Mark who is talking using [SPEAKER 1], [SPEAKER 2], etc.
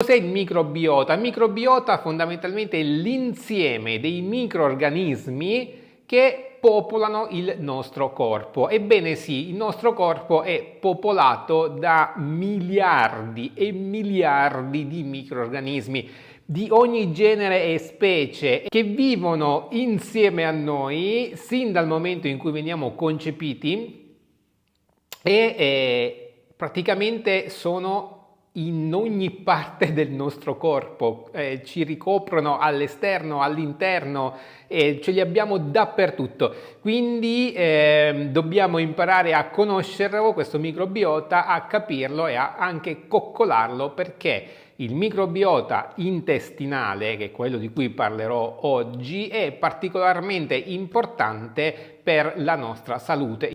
[SPEAKER 1] Cos'è il microbiota? Il microbiota fondamentalmente è l'insieme dei microorganismi che popolano il nostro corpo. Ebbene sì, il nostro corpo è popolato da miliardi e miliardi di microorganismi di ogni genere e specie che vivono insieme a noi sin dal momento in cui veniamo concepiti e eh, praticamente sono in ogni parte del nostro corpo, eh, ci ricoprono all'esterno, all'interno, eh, ce li abbiamo dappertutto. Quindi eh, dobbiamo imparare a conoscerlo, questo microbiota, a capirlo e a anche coccolarlo perché il microbiota intestinale, che è quello di cui parlerò oggi, è particolarmente importante per la nostra salute.